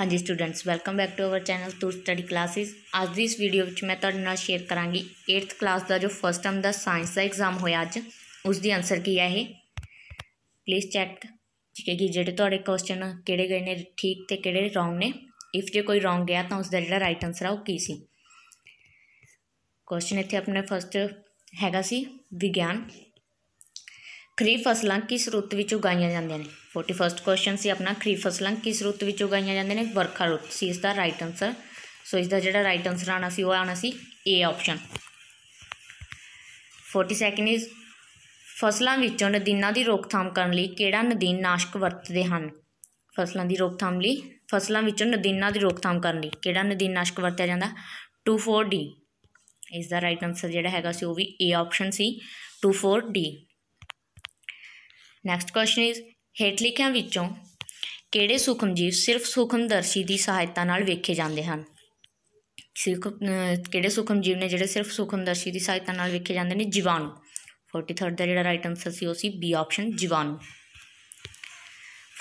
ਹਾਂਜੀ students welcome back to our channel to study classes ਅੱਜ ਦੀ ਇਸ ਵੀਡੀਓ ਵਿੱਚ ਮੈਂ ਤੁਹਾਡੇ ਨਾਲ ਸ਼ੇਅਰ ਕਰਾਂਗੀ 8th ਕਲਾਸ ਦਾ ਜੋ ਫਸਟ ਟਰਮ ਦਾ ਸਾਇੰਸ ਦਾ ਐਗਜ਼ਾਮ ਹੋਇਆ ਅੱਜ ਉਸ ਦੀ ਆਨਸਰ ਕੀ ਹੈ ਇਹ ਪਲੀਜ਼ ਚੈੱਕ ਕਿ ਜਿਹੜੇ ਤੁਹਾਡੇ ਕੁਐਸਚਨ ਕਿਹੜੇ ਗਏ ਨੇ ਠੀਕ ਤੇ ਕਿਹੜੇ ਰੋਂਗ ਨੇ ਇਫ ਜੇ ਕੋਈ ਰੋਂਗ ਗਿਆ ਤਾਂ ਉਸ ਦਾ ਜਿਹੜਾ ਰਾਈਟ ਆਨਸਰ ਆ ਉਹ ਕੀ ਸੀ ਕੁਐਸਚਨ ਇੱਥੇ ਆਪਣੇ ਫਸਟ ਹੈਗਾ ਸੀ ਵਿਗਿਆਨ ਖਰੀਫ ਫਸਲਾਂ ਕਿਸ ਰੁੱਤ ਵਿੱਚ ਉਗਾਈਆਂ ਜਾਂਦੀਆਂ ਨੇ 41st ਕੁਐਸਚਨ ਸੀ ਆਪਣਾ ਖਰੀਫ ਫਸਲਾਂ ਕਿਸ ਰੁੱਤ ਵਿੱਚ ਉਗਾਈਆਂ ਜਾਂਦੀਆਂ ਨੇ ਵਰਖਾ ਰੁੱਤ ਸੀ ਇਸ ਦਾ ਰਾਈਟ ਆਨਸਰ ਸੋ ਇਸ ਦਾ ਜਿਹੜਾ ਰਾਈਟ ਆਨਸਰ ਆਣਾ ਸੀ ਉਹ ਆਣਾ ਸੀ ਏ ਆਪਸ਼ਨ 42nd ਇਜ਼ ਫਸਲਾਂ ਵਿੱਚੋਂ ਨਦੀਨਾਂ ਦੀ ਰੋਕਥਾਮ ਕਰਨ ਲਈ ਕਿਹੜਾ ਨਦੀਨ ਨਾਸ਼ਕ ਵਰਤਦੇ ਹਨ ਫਸਲਾਂ ਦੀ ਰੋਕਥਾਮ ਲਈ ਫਸਲਾਂ ਵਿੱਚੋਂ ਨਦੀਨਾਂ ਦੀ ਰੋਕਥਾਮ ਕਰਨ ਲਈ ਕਿਹੜਾ ਨਦੀਨ ਨਾਸ਼ਕ ਵਰਤਿਆ ਜਾਂਦਾ 24D ਇਸ ਦਾ ਰਾਈਟ ਆਨਸਰ ਜਿਹੜਾ ਹੈਗਾ ਸੀ ਉਹ ਵੀ A ਆਪਸ਼ਨ ਸੀ 24D ਨੈਕਸਟ ਕੁਐਸਚਨ ਇਜ਼ ਹੇਠ ਲਿਖਿਆਂ ਵਿੱਚੋਂ ਕਿਹੜੇ ਸੂਖਮ ਜੀਵ ਸਿਰਫ ਸੂਖਮਦਰਸ਼ੀ ਦੀ ਸਹਾਇਤਾ ਨਾਲ ਵੇਖੇ ਜਾਂਦੇ ਹਨ ਕਿਹੜੇ ਸੂਖਮ ਜੀਵ ਨੇ ਜਿਹੜੇ ਸਿਰਫ ਸੂਖਮਦਰਸ਼ੀ ਦੀ ਸਹਾਇਤਾ ਨਾਲ ਵੇਖੇ ਜਾਂਦੇ ਨੇ ਜੀਵਾਣੂ 43rd ਦਾ ਜਿਹੜਾ ਰਾਈਟ ਆਨਸਰ ਸੀ ਉਹ ਸੀ ਬੀ ਆਪਸ਼ਨ ਜੀਵਾਣੂ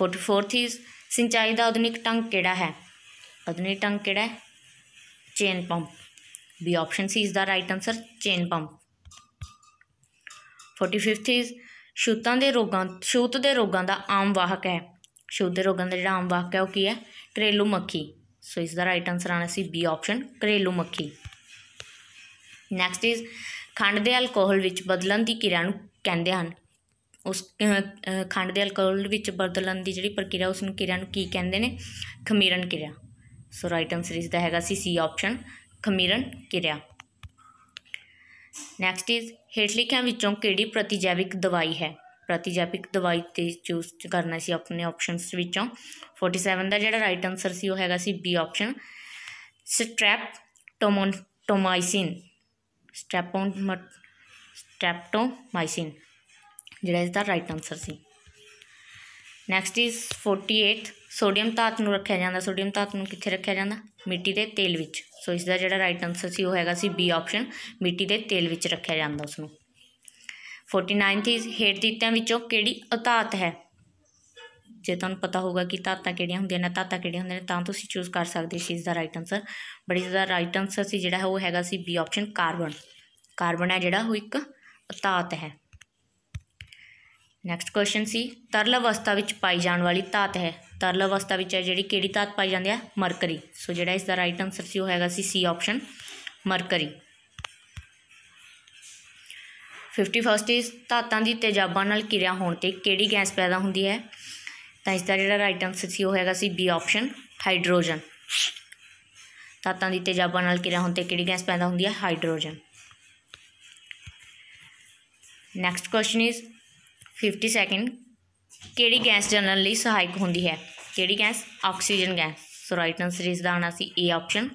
44th ਇਜ਼ ਸਿੰਚਾਈ ਦਾ ਆਧੁਨਿਕ ਟੰਕ ਕਿਹੜਾ ਹੈ ਆਧੁਨਿਕ ਟੰਕ ਕਿਹੜਾ ਹੈ ਚੇਨ ਪੰਪ ਬੀ ਆਪਸ਼ਨ ਸੀ ਇਸ ਦਾ right answer chain pump 45th is ਛੂਤਾਂ ਦੇ ਰੋਗਾਂ ਛੂਤ ਦੇ ਰੋਗਾਂ ਦਾ ਆਮ ਵਾਹਕ ਹੈ ਛੂਤ ਦੇ ਰੋਗਾਂ ਦਾ ਜਿਹੜਾ ਆਮ ਵਾਹਕ ਹੈ ਉਹ ਕੀ ਹੈ ਘਰੇਲੂ ਮੱਖੀ ਸੋ ਇਸ ਦਾ ਰਾਈਟ ਆਨਸਰ ਆਣਾ ਸੀ ਬੀ ਆਪਸ਼ਨ ਘਰੇਲੂ ਮੱਖੀ ਨੈਕਸਟ ਇਜ਼ ਖੰਡ ਦੇ ਅਲਕੋਹਲ ਵਿੱਚ ਬਦਲਣ ਦੀ ਕਿਰਿਆ ਨੂੰ ਕਹਿੰਦੇ ਹਨ ਉਸ ਖੰਡ ਦੇ ਅਲਕੋਹਲ ਵਿੱਚ ਬਦਲਣ ਦੀ ਜਿਹੜੀ ਪ੍ਰਕਿਰਿਆ ਉਸ ਨੂੰ ਕਿਰਿਆ ਨੂੰ ਕੀ ਕਹਿੰਦੇ ਨੇ ਖਮੀਰਨ ਕਿਰਿਆ ਸੋ ਰਾਈਟ ਆਨਸਰ ਇਸ ਦਾ ਹੈਗਾ ਸੀ ਸੀ ਆਪਸ਼ਨ ਖਮੀਰਨ ਕਿਰਿਆ ਨੈਕਸਟ ਇਜ਼ ਹੇਠ ਲਿਖਿਆਂ ਵਿੱਚੋਂ ਕਿਹੜੀ ਪ੍ਰਤੀਜੈਵਿਕ ਦਵਾਈ ਹੈ ਪ੍ਰਤੀਜੈਵਿਕ ਦਵਾਈ ਤੇ ਚੂਜ਼ ਕਰਨਾ ਸੀ ਆਪਣੇ ਆਪਸ਼ਨਸ ਵਿੱਚੋਂ 47 ਦਾ ਜਿਹੜਾ ਰਾਈਟ ਆਨਸਰ ਸੀ ਉਹ ਹੈਗਾ ਸੀ ਬੀ ਆਪਸ਼ਨ ਟੋਮਾਈਸਿਨ ਸਟ੍ਰੈਪੋਨ ਸਟ੍ਰੈਪਟੋਮਾਈਸਿਨ ਜਿਹੜਾ ਇਸ ਦਾ ਰਾਈਟ ਆਨਸਰ ਸੀ ਨੈਕਸਟ ਇਜ਼ 48 ਸੋਡੀਅਮ ਧਾਤ ਨੂੰ ਰੱਖਿਆ ਜਾਂਦਾ ਸੋਡੀਅਮ ਧਾਤ ਨੂੰ ਕਿੱਥੇ ਰੱਖਿਆ ਜਾਂਦਾ ਮਿੱਟੀ ਦੇ ਤੇਲ ਵਿੱਚ ਸੋ ਇਸ ਦਾ ਜਿਹੜਾ ਰਾਈਟ ਆਨਸਰ ਸੀ ਉਹ ਹੈਗਾ ਸੀ ਬੀ ਆਪਸ਼ਨ ਮਿੱਟੀ ਦੇ ਤੇਲ ਵਿੱਚ ਰੱਖਿਆ ਜਾਂਦਾ ਉਸ ਨੂੰ 49th ਇਜ਼ ਹੇਡ ਦਿੱਤਿਆਂ ਵਿੱਚੋਂ ਕਿਹੜੀ ਅਤਾਤ ਹੈ ਜੇ ਤੁਹਾਨੂੰ ਪਤਾ ਹੋਊਗਾ ਕਿ ਧਾਤਾਂ ਕਿਹੜੀਆਂ ਹੁੰਦੀਆਂ ਨੇ ਧਾਤਾਂ ਕਿਹੜੀਆਂ ਹੁੰਦੀਆਂ ਨੇ ਤਾਂ ਤੁਸੀਂ ਚੂਜ਼ ਕਰ ਸਕਦੇ ਸੀ ਇਸ ਦਾ ਰਾਈਟ ਆਨਸਰ ਬੜੀ ਜ਼ਿਆਦਾ ਰਾਈਟ ਆਨਸਰ ਸੀ ਜਿਹੜਾ ਹੈ ਉਹ ਹੈਗਾ ਸੀ ਬੀ ਆਪਸ਼ਨ ਕਾਰਬਨ ਕਾਰਬਨ ਹੈ ਜਿਹੜਾ ਉਹ ਇੱਕ ਧਾਤ ਹੈ ਨੈਕਸਟ ਕੁਐਸਚਨ ਸੀ ਤਰਲ ਅਵਸਥਾ ਵਿੱਚ ਪਾਈ ਜਾਣ ਵਾਲੀ ਧਾਤ ਹੈ ਤਰਲ ਅਵਸਥਾ ਵਿੱਚ ਹੈ ਜਿਹੜੀ ਕਿਹੜੀ ਧਾਤ ਪਾਈ ਜਾਂਦੀ ਹੈ ਮਰਕਰੀ ਸੋ ਜਿਹੜਾ ਇਸ ਦਾ ਰਾਈਟ ਆਨਸਰ ਸੀ ਉਹ ਹੈਗਾ ਸੀ ਸੀ ਆਪਸ਼ਨ ਮਰਕਰੀ 51st ਇਸ ਧਾਤਾਂ ਦੀ ਤੇਜ਼ਾਬਾਂ ਨਾਲ ਕਿਰਿਆ ਹੋਣ ਤੇ ਕਿਹੜੀ ਗੈਸ ਪੈਦਾ ਹੁੰਦੀ ਹੈ ਤਾਂ ਇਸ ਦਾ ਜਿਹੜਾ ਰਾਈਟ ਆਨਸਰ ਸੀ ਉਹ ਹੈਗਾ ਸੀ ਬੀ ਆਪਸ਼ਨ ਹਾਈਡਰੋਜਨ ਧਾਤਾਂ ਦੀ ਤੇਜ਼ਾਬਾਂ ਨਾਲ ਕਿਰਿਆ ਹੋਣ ਤੇ ਕਿਹੜੀ ਗੈਸ ਪੈਦਾ ਹੁੰਦੀ ਹੈ hydrogen next question is 52nd ਕਿਹੜੀ ਗੈਸ ਜਨਨ ਲਈ ਸਹਾਇਕ ਹੁੰਦੀ ਹੈ ਕਿਹੜੀ gas oxygen gas so right answer ਇਸ ਦਾ ਆਣਾ ਸੀ A option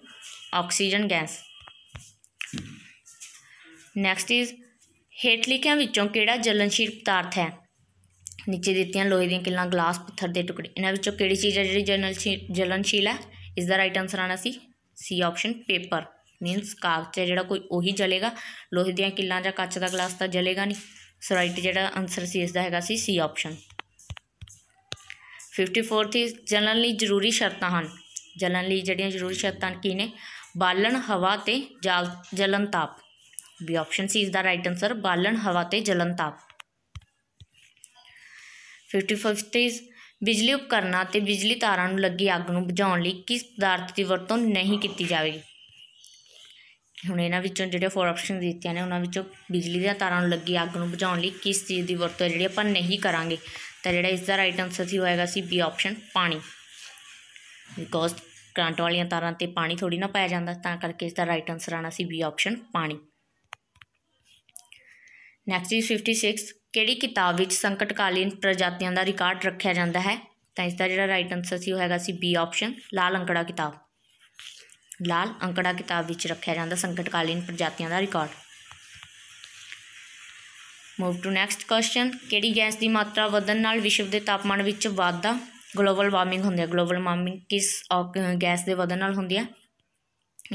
oxygen gas next is ਹੇਠ ਲਿਖਿਆਂ ਵਿੱਚੋਂ ਕਿਹੜਾ ਜਲਨਸ਼ੀਲ ਪਦਾਰਥ ਹੈ ਨੀਚੇ ਦਿੱਤੀਆਂ ਲੋਹੇ ਦੀਆਂ ਕਿੱਲਾਂ ਗਲਾਸ ਪੱਥਰ ਦੇ ਟੁਕੜੇ ਇਹਨਾਂ ਵਿੱਚੋਂ ਕਿਹੜੀ ਚੀਜ਼ ਹੈ ਜਿਹੜੀ ਜਲਨਸ਼ੀਲ ਹੈ ਇਸ ਦਾ ਰਾਈਟ ਆਨਸਰ ਆਣਾ ਸੀ ਸੀ ਆਪਸ਼ਨ ਪੇਪਰ ਮੀਨਸ ਕਾਗਜ਼ ਹੈ ਜਿਹੜਾ ਕੋਈ ਉਹੀ ਜਲੇਗਾ ਲੋਹੇ ਦੀਆਂ ਕਿੱਲਾਂ ਜਾਂ ਕੱਚ ਦਾ ਗਲਾਸ ਤਾਂ ਜਲੇਗਾ ਨਹੀਂ ਸੋ ਰਾਈਟ ਜਿਹੜਾ ਆਨਸਰ ਸੀ ਇਸ ਦਾ ਹੈਗਾ ਸੀ ਸੀ ਆਪਸ਼ਨ 54 ਥੀ ਜਲਣ ਲਈ ਜ਼ਰੂਰੀ ਸ਼ਰਤਾਂ ਹਨ ਜਲਣ ਲਈ ਜਿਹੜੀਆਂ ਜ਼ਰੂਰੀ ਸ਼ਰਤਾਂ ਕੀ ਨੇ ਬਾਲਣ ਹਵਾ ਤੇ ਜਲ ਜਲਨ ਤਾਪ ਬੀ ਆਪਸ਼ਨ ਸੀ ਇਸ ਦਾ ਰਾਈਟ ਆਨਸਰ ਬਾਲਣ ਹਵਾ ਤੇ ਜਲਨ ਤਾਪ 55th ਬਿਜਲੀ ਉਪਕਰਨਾਂ ਤੇ ਬਿਜਲੀ ਤਾਰਾਂ ਨੂੰ ਲੱਗੀ ਅੱਗ ਨੂੰ ਬੁਝਾਉਣ ਲਈ ਕਿਸ ਪਦਾਰਥ ਦੀ ਵਰਤੋਂ ਨਹੀਂ ਕੀਤੀ ਜਾਵੇਗੀ ਹੁਣ ਇਹਨਾਂ ਵਿੱਚੋਂ ਜਿਹੜੇ 4 ਆਪਸ਼ਨ ਦਿੱਤੀਆਂ ਨੇ ਉਹਨਾਂ ਵਿੱਚੋਂ ਬਿਜਲੀ ਦੀਆਂ ਤਾਰਾਂ ਨੂੰ ਲੱਗੀ ਅੱਗ ਨੂੰ ਬੁਝਾਉਣ ਲਈ ਕਿਸ ਚੀਜ਼ ਦੀ ਵਰਤੋਂ ਜਿਹੜੀ ਆਪਾਂ ਨਹੀਂ ਕਰਾਂਗੇ ਤਾਂ ਜਿਹੜਾ ਇਸ ਦਾ ਰਾਈਟ ਆਨਸਰ ਸੀ ਹੋਏਗਾ ਸੀ ਬੀ ਆਪਸ਼ਨ ਪਾਣੀ ਬਿਕੋਜ਼ ਕਰੰਟ ਵਾਲੀਆਂ ਤਾਰਾਂ ਤੇ ਪਾਣੀ ਥੋੜੀ ਨਾ ਪਾਇਆ ਜਾਂਦਾ ਤਾਂ ਕਰਕੇ ਇਸ ਦਾ ਰਾਈਟ ਆਨਸਰ ਆਣਾ ਸੀ ਬੀ ਆਪਸ਼ਨ ਪਾਣੀ ਨੈਕਸਟ ਇਜ਼ 56 ਕਿਹੜੀ ਕਿਤਾਬ ਵਿੱਚ ਸੰਕਟਕਾਲੀਨ ਪ੍ਰਜਾਤੀਆਂ ਦਾ ਰਿਕਾਰਡ ਰੱਖਿਆ ਜਾਂਦਾ ਹੈ ਤਾਂ ਇਸ ਦਾ ਜਿਹੜਾ ਰਾਈਟ ਆਨਸਰ ਸੀ ਹੋਏਗਾ ਸੀ ਬੀ ਆਪਸ਼ਨ ਲਾਲ ਅੰਕੜਾ ਕਿਤਾਬ ਲਾਲ ਅੰਕੜਾ ਕਿਤਾਬ ਵਿੱਚ ਰੱਖਿਆ ਜਾਂਦਾ ਸੰਕਟਕਾਲੀਨ ਪ੍ਰਜਾਤੀਆਂ ਦਾ record move to next question ਕਿਹੜੀ ਗੈਸ ਦੀ ਮਾਤਰਾ ਵਧਣ ਨਾਲ ਵਿਸ਼ਵ ਦੇ ਤਾਪਮਾਨ ਵਿੱਚ ਵਾਧਾ ਗਲੋਬਲ ਵਾਰਮਿੰਗ ਹੁੰਦੀ ਹੈ ਗਲੋਬਲ ਵਾਰਮਿੰਗ ਕਿਸ ਗੈਸ ਦੇ ਵਧਣ ਨਾਲ ਹੁੰਦੀ ਹੈ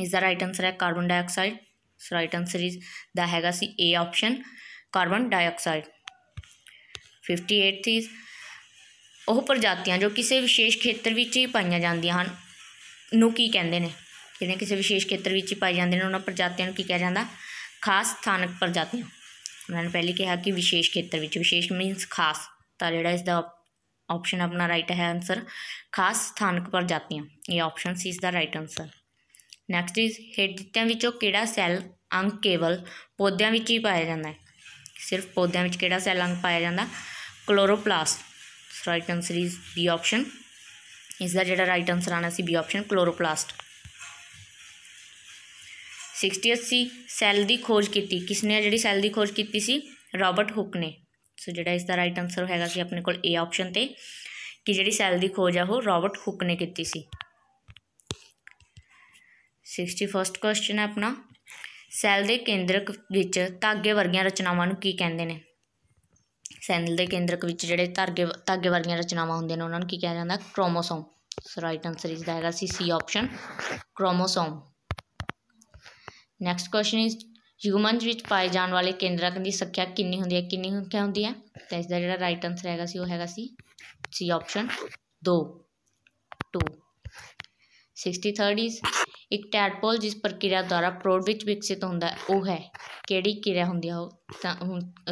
ਇਸ ਦਾ ਰਾਈਟ ਆਨਸਰ ਹੈ carbon dioxide so right answer ਇਸ ਦਾ ਹੈਗਾ ਸੀ ਏ ਆਪਸ਼ਨ ਕਾਰਬਨ ਡਾਈਆਕਸਾਈਡ 58 ਇਸ ਉਹ ਪ੍ਰਜਾਤੀਆਂ ਜੋ ਕਿਸੇ ਵਿਸ਼ੇਸ਼ ਖੇਤਰ ਵਿੱਚ ਹੀ ਪਾਈਆਂ ਜਾਂਦੀਆਂ ਹਨ ਨੂੰ ਕੀ ਕਹਿੰਦੇ ਨੇ ਜਿਹੜੀਆਂ ਕਿਸੇ ਵਿਸ਼ੇਸ਼ ਖੇਤਰ ਵਿੱਚ ਹੀ ਪਾਈ ਜਾਂਦੇ ਨੇ ਉਹਨਾਂ ਪ੍ਰਜਾਤੀਆਂ ਨੂੰ ਕੀ ਕਿਹਾ ਜਾਂਦਾ ਖਾਸ ਸਥਾਨਕ ਪ੍ਰਜਾਤੀਆਂ ਉਹਨਾਂ ਨੇ ਪਹਿਲੇ ਕਿਹਾ ਕਿ ਵਿਸ਼ੇਸ਼ ਖੇਤਰ ਵਿੱਚ ਵਿਸ਼ੇਸ਼ ਮੀਨਸ ਖਾਸ ਤਾਂ ਜਿਹੜਾ ਇਸ ਦਾ ਆਪਸ਼ਨ ਆਪਣਾ ਰਾਈਟ ਹੈ ਆਨਸਰ ਖਾਸ ਸਥਾਨਕ ਪ੍ਰਜਾਤੀਆਂ ਇਹ ਆਪਸ਼ਨ ਸੀ ਇਸ ਦਾ ਰਾਈਟ ਆਨਸਰ ਨੈਕਸਟ ਇਜ਼ ਹੈਡ ਦਿੱਤਿਆਂ ਵਿੱਚੋਂ ਕਿਹੜਾ ਸੈੱਲ ਅੰਗ ਕੇਵਲ ਪੌਦਿਆਂ ਵਿੱਚ ਹੀ ਪਾਇਆ ਜਾਂਦਾ ਹੈ ਸਿਰਫ ਪੌਦਿਆਂ ਵਿੱਚ ਕਿਹੜਾ ਸੈੱਲ ਅੰਗ ਪਾਇਆ ਜਾਂਦਾ chloroplast right answer is B option ਇਸ ਦਾ ਜਿਹੜਾ ਰਾਈਟ ਆਨਸਰ ਆਣਾ ਸੀ ਬੀ ਆਪਸ਼ਨ ਕਲੋਰੋਪਲਾਸਟ 68 ਸੈੱਲ ਦੀ ਖੋਜ ਕੀਤੀ ਕਿਸਨੇ ਆ ਜਿਹੜੀ ਸੈੱਲ ਦੀ ਖੋਜ ਕੀਤੀ ਸੀ ਰਾਬਰਟ ਹੁੱਕ ਨੇ ਸੋ ਜਿਹੜਾ ਇਸ ਦਾ ਰਾਈਟ ਆਨਸਰ ਹੋਏਗਾ ਕਿ ਆਪਣੇ ਕੋਲ A ਆਪਸ਼ਨ ਤੇ ਕਿ ਜਿਹੜੀ ਸੈੱਲ ਦੀ ਖੋਜ ਆ ਉਹ ਰਾਬਰਟ ਹੁੱਕ ਨੇ ਕੀਤੀ ਸੀ 61st ਕੁਐਸਚਨ ਹੈ ਆਪਣਾ ਸੈੱਲ ਦੇ ਕੇਂਦਰਕ ਵਿੱਚ ਧਾਗੇ ਵਰਗੀਆਂ ਰਚਨਾਵਾਂ ਨੂੰ ਕੀ ਕਹਿੰਦੇ ਨੇ ਸੈੱਲ ਦੇ ਕੇਂਦਰਕ ਵਿੱਚ ਜਿਹੜੇ ਧਾਗੇ ਧਾਗੇ ਵਰਗੀਆਂ ਰਚਨਾਵਾਂ ਹੁੰਦੀਆਂ ਨੇ ਉਹਨਾਂ ਨੂੰ ਕੀ ਕਿਹਾ ਜਾਂਦਾ ਕ੍ਰੋਮੋਸੋਮ ਸੋ ਰਾਈਟ ਆਨਸਰ ਇਸ ਦਾ ਹੈਗਾ ਸੀ C option chromosome next question is humans ਵਿੱਚ ਪਾਏ ਜਾਣ ਵਾਲੇ ਕੇਂਦਰਕ ਦੀ ਸੰਖਿਆ ਕਿੰਨੀ ਹੁੰਦੀ ਹੈ ਕਿੰਨੀ ਸੰਖਿਆ ਹੁੰਦੀ ਹੈ ਤਾਂ ਇਸ ਦਾ ਜਿਹੜਾ ਰਾਈਟ ਆਨਸਰ ਹੈਗਾ ਸੀ ਉਹ ਹੈਗਾ ਸੀ ਸੀ ਆਪਸ਼ਨ 2 2 63 ਇਜ਼ ਇੱਕ ਟੈਡਪੋਲ ਜਿਸ ਪ੍ਰਕਿਰਿਆ ਦੁਆਰਾ ਪ੍ਰੋਡ ਵਿੱਚ ਵਿਕਸਿਤ ਹੁੰਦਾ ਉਹ ਹੈ ਕਿਹੜੀ ਕਿਰਿਆ ਹੁੰਦੀ ਹੈ ਉਹ ਤਾਂ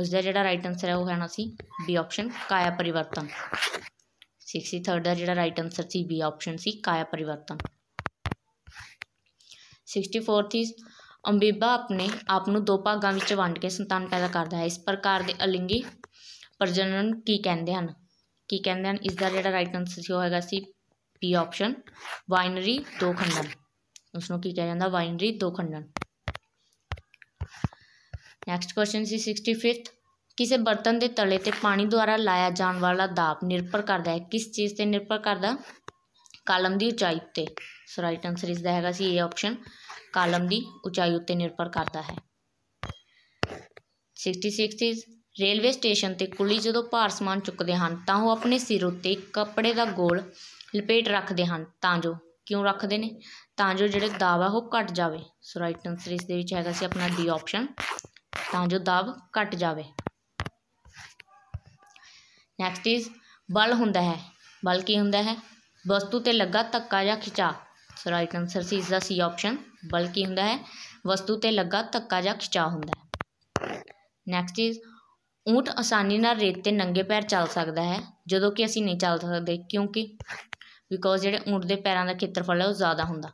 ਉਸ ਦਾ ਜਿਹੜਾ ਰਾਈਟ ਆਨਸਰ ਹੈ ਉਹ ਹੈਣਾ ਸੀ ਬੀ ਆਪਸ਼ਨ ਕਾਇਆ ਪਰਿਵਰਤਨ 63 ਦਾ ਜਿਹੜਾ ਰਾਈਟ ਆਨਸਰ ਸੀ ਬੀ ਆਪਸ਼ਨ ਸੀ ਕਾਇਆ ਪਰਿਵਰਤਨ 64 ਇਜ਼ ਅੰਬੀਬਾ ਆਪਣੇ ਆਪ ਨੂੰ ਦੋ ਭਾਗਾਂ ਵਿੱਚ ਵੰਡ ਕੇ ਸੰਤਾਨ ਪੈਦਾ ਕਰਦਾ ਹੈ ਇਸ ਪ੍ਰਕਾਰ ਦੇ ਅਲਿੰਗੀ ਪ੍ਰਜਨਨ ਕੀ ਕਹਿੰਦੇ ਹਨ ਕੀ ਕਹਿੰਦੇ ਹਨ ਇਸ ਦਾ ਜਿਹੜਾ ਰਾਈਟ ਆਨਸਰ ਸੀ ਉਹ ਹੈਗਾ ਸੀ ਪੀ ਆਪਸ਼ਨ ਵਾਈਨਰੀ ਦੋ ਖੰਡਨ ਉਸ ਨੂੰ ਕੀ ਕਿਹਾ ਜਾਂਦਾ ਵਾਈਨਰੀ ਦੋ ਖੰਡਨ ਨੈਕਸਟ ਕੁਐਸਚਨ ਸੀ 65th ਕਿਸੇ ਬਰਤਨ ਦੇ ਤਲੇ ਤੇ ਪਾਣੀ ਦੁਆਰਾ ਲਾਇਆ ਜਾਣ ਵਾਲਾ ਦਾਬ ਨਿਰਭਰ ਕਰਦਾ ਹੈ ਕਿਸ ਚੀਜ਼ ਤੇ ਨਿਰਭਰ ਕਰਦਾ ਕਾਲਮ ਦੀ ਉਚਾਈ ਤੇ ਸੋ ਰਾਈਟ ਆਨਸਰ ਇਸ ਦਾ ਹੈਗਾ ਸੀ ਏ ਆਪਸ਼ਨ ਕਾਲਮ ਦੀ ਉਚਾਈ ਉੱਤੇ ਨਿਰਭਰ ਕਰਦਾ ਹੈ 66 ਰੇਲਵੇ ਸਟੇਸ਼ਨ ਤੇ ਕੁਲੀ ਜਦੋਂ ਭਾਰ ਸਮਾਨ ਚੁੱਕਦੇ ਹਨ ਤਾਂ ਉਹ ਆਪਣੇ ਸਿਰ ਉੱਤੇ ਕੱਪੜੇ ਦਾ ਗੋਲ ਲਪੇਟ ਰੱਖਦੇ ਹਨ ਤਾਂ ਜੋ ਕਿਉਂ ਰੱਖਦੇ ਨੇ ਤਾਂ ਜੋ ਜਿਹੜੇ ਦਾਬ ਆ ਉਹ ਘਟ ਜਾਵੇ ਸੋ ਰਾਈਟ ਆਨਸਰ ਇਸ ਦੇ ਵਿੱਚ ਹੈਗਾ ਸੀ ਆਪਣਾ ਡੀ ਆਪਸ਼ਨ ਤਾਂ ਜੋ ਦਾਬ ਘਟ ਜਾਵੇ ਨੈਕਸਟ ਇਜ਼ ਬਲ ਹੁੰਦਾ ਹੈ ਬਲ ਕੀ ਹੁੰਦਾ ਹੈ ਵਸਤੂ ਤੇ ਲੱਗਾ ਧੱਕਾ ਜਾਂ ਖਿਚਾ ਸੋ ਰਾਈਟ ਆਨਸਰ ਸੀ ਇਸ ਦਾ ਸੀ ਆਪਸ਼ਨ ਬਲ ਕੀ ਹੁੰਦਾ ਹੈ ਵਸਤੂ ਤੇ ਲੱਗਾ ਧੱਕਾ ਜਾਂ ਖਿਚਾ ਹੁੰਦਾ ਹੈ ਨੈਕਸਟ ਇਜ਼ ਊਂਟ ਆਸਾਨੀ ਨਾਲ ਰੇਤ ਤੇ ਨੰਗੇ ਪੈਰ ਚੱਲ ਸਕਦਾ ਹੈ ਜਦੋਂ ਕਿ ਅਸੀਂ ਨਹੀਂ ਚੱਲ ਸਕਦੇ ਕਿਉਂਕਿ ਬਿਕੋਜ਼ ਜਿਹੜੇ ਊਂਟ ਦੇ ਪੈਰਾਂ ਦਾ ਖੇਤਰਫਲ ਹੈ ਉਹ ਜ਼ਿਆਦਾ ਹੁੰਦਾ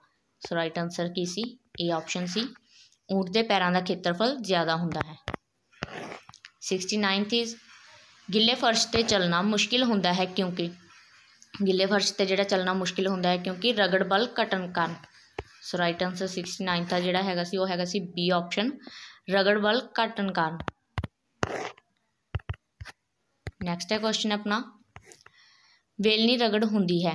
ਸੋ ਰਾਈਟ ਆਨਸਰ ਕੀ ਸੀ ਏ ਆਪਸ਼ਨ ਸੀ ਊਂਟ ਦੇ ਪੈਰਾਂ ਦਾ ਖੇਤਰਫਲ ਜ਼ਿਆਦਾ ਹੁੰਦਾ ਹੈ 69th ਇਜ਼ ਗਿੱਲੇ ਫਰਸ਼ ਤੇ ਚੱਲਣਾ ਮੁਸ਼ਕਿਲ ਹੁੰਦਾ ਹੈ ਕਿਉਂਕਿ ਗਿੱਲੇ ਫਰਸ਼ 'ਤੇ ਜਿਹੜਾ ਚੱਲਣਾ ਮੁਸ਼ਕਿਲ ਹੁੰਦਾ ਹੈ ਕਿਉਂਕਿ ਰਗੜ ਬਲ ਘਟਣ ਕਾਰਨ ਸੋ ਰਾਈਟ ਆਨਸਰ 69 ਦਾ ਜਿਹੜਾ ਹੈਗਾ ਸੀ ਉਹ ਹੈਗਾ ਸੀ ਬੀ ਆਪਸ਼ਨ ਰਗੜ ਬਲ ਘਟਣ ਕਾਰਨ ਨੈਕਸਟ ਹੈ ਕੁਐਸਚਨ ਆਪਣਾ ਵੇਲਨੀ ਰਗੜ ਹੁੰਦੀ ਹੈ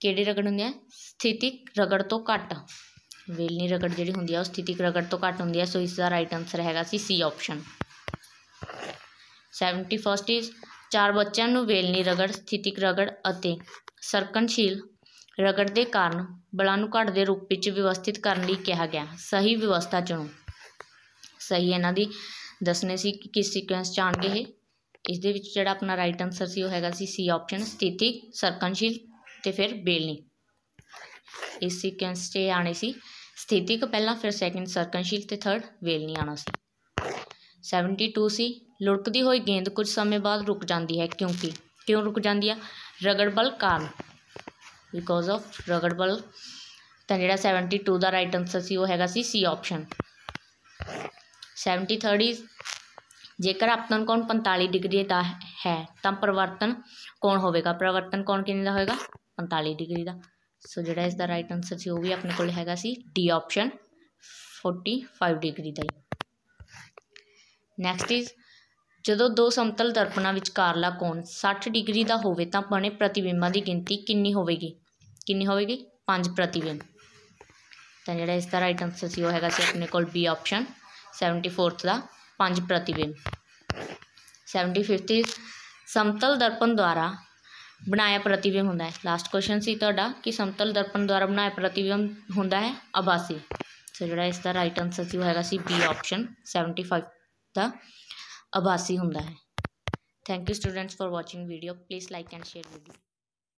ਕਿਹੜੀ ਰਗੜ ਹੁੰਦੀ ਹੈ ਸਥਿਤਿਕ ਰਗੜ ਤੋਂ ਘੱਟ ਵੇਲਨੀ ਰਗੜ ਜਿਹੜੀ ਹੁੰਦੀ ਹੈ ਉਹ ਸਥਿਤਿਕ ਰਗੜ ਤੋਂ ਘੱਟ ਹੁੰਦੀ ਹੈ ਸੋ ਇਸ ਦਾ ਰਾਈਟ ਆਨਸਰ ਹੈਗਾ ਸੀ ਸੀ ਆਪਸ਼ਨ 71st ਇਜ਼ ਚਾਰ ਬੱਚਿਆਂ ਨੂੰ ਵੇਲਨੀ ਰਗੜ ਸਥਿਤਿਕ ਰਗੜ ਅਤੇ ਸਰਕਣਸ਼ੀਲ ਰਗੜ ਦੇ ਕਾਰਨ ਬਲਾਂ ਨੂੰ ਘਾਟ ਦੇ ਰੂਪ ਵਿੱਚ ਵਿਵਸਥਿਤ ਕਰਨ ਲਈ ਕਿਹਾ ਗਿਆ ਸਹੀ ਵਿਵਸਥਾ ਚੁਣੋ ਸਹੀ ਇਹਨਾਂ ਦੀ ਦੱਸਣੇ ਸੀ ਕਿ ਕਿਸ ਸੀਕੁਐਂਸ ਚ ਆਣਗੇ ਇਹ ਇਸ ਦੇ ਵਿੱਚ ਜਿਹੜਾ ਆਪਣਾ ਰਾਈਟ ਆਨਸਰ ਸੀ ਉਹ ਹੈਗਾ ਸੀ ਸੀ ਆਪਸ਼ਨ ਸਥਿਤਿਕ ਸਰਕਣਸ਼ੀਲ ਤੇ ਫਿਰ ਵੇਲਨੀ ਇਸ ਸੀਕੁਐਂਸ 'ਚ ਆਣੇ ਸੀ ਸਥਿਤਿਕ ਪਹਿਲਾਂ ਫਿਰ ਸੈਕਿੰਡ ਸਰਕਣਸ਼ੀਲ ਤੇ ਥਰਡ ਵੇਲਨੀ ਆਣਾ ਸੀ 72 ਸੀ ਲੁੜਕਦੀ ਹੋਈ ਗੇਂਦ ਕੁਝ ਸਮੇਂ ਬਾਅਦ ਰੁਕ ਜਾਂਦੀ ਹੈ ਕਿਉਂਕਿ ਕਿਉਂ ਰੁਕ ਜਾਂਦੀ ਆ ਰਗੜ ਬਲ ਕਾਰਨ ਬਿਕੋਜ਼ ਆਫ ਰਗੜ ਬਲ ਤਾਂ ਜਿਹੜਾ 72 ਦਾ ਰਾਈਟ ਆਨਸਰ ਸੀ ਉਹ ਹੈਗਾ ਸੀ ਸੀ ਆਪਸ਼ਨ 73 ਇਜ਼ ਜੇਕਰ ਆਪਤਨ ਕੋਣ 45 ਡਿਗਰੀ ਦਾ ਹੈ ਤਾਂ ਪਰਵਰਤਨ ਕੋਣ ਹੋਵੇਗਾ ਪਰਵਰਤਨ ਕੋਣ ਕਿੰਨੇ ਦਾ ਹੋਵੇਗਾ 45 ਡਿਗਰੀ ਦਾ ਸੋ ਜਿਹੜਾ ਇਸ ਦਾ ਰਾਈਟ ਆਨਸਰ ਸੀ ਉਹ ਵੀ ਆਪਣੇ ਕੋਲ ਹੈਗਾ ਸੀ ਡੀ ਆਪਸ਼ਨ 45 ਡਿਗਰੀ ਦਾ ਹੀ ਨੈਕਸਟ ਇਜ਼ ਜਦੋਂ ਦੋ ਸਮਤਲ ਦਰਪਣਾਂ ਵਿਚਕਾਰਲਾ ਕੋਣ 60 ਡਿਗਰੀ ਦਾ ਹੋਵੇ ਤਾਂ ਬਣੇ ਪ੍ਰਤੀਬਿੰਬਾਂ ਦੀ ਗਿਣਤੀ ਕਿੰਨੀ ਹੋਵੇਗੀ ਕਿੰਨੀ ਹੋਵੇਗੀ 5 ਪ੍ਰਤੀਬਿੰਬ ਤਾਂ ਜਿਹੜਾ ਇਸ ਦਾ ਰਾਈਟ ਆਨਸਰ ਸੀ ਉਹ ਹੈਗਾ ਸੀ ਆਪਣੇ ਕੋਲ ਬੀ ਆਪਸ਼ਨ 74th ਦਾ 5 ਪ੍ਰਤੀਬਿੰਬ 75th ਇਜ਼ ਸਮਤਲ ਦਰਪਣ ਦੁਆਰਾ ਬਣਾਇਆ ਪ੍ਰਤੀਬਿੰਬ ਹੁੰਦਾ ਹੈ ਲਾਸਟ ਕੁਐਸਚਨ ਸੀ ਤੁਹਾਡਾ ਕਿ ਸਮਤਲ ਦਰਪਣ ਦੁਆਰਾ ਬਣਾਇਆ ਪ੍ਰਤੀਬਿੰਬ ਹੁੰਦਾ ਹੈ ਆਭਾਸੀ ਸੋ ਜਿਹੜਾ ਇਸ ਦਾ ਰਾਈਟ ਆਨਸਰ ਸੀ ਉਹ ਹੈਗਾ ਸੀ ਬੀ ਆਪਸ਼ਨ 75 ਦਾ ਆਭਾਸੀ ਹੁੰਦਾ ਹੈ thank you students for watching video please like and share video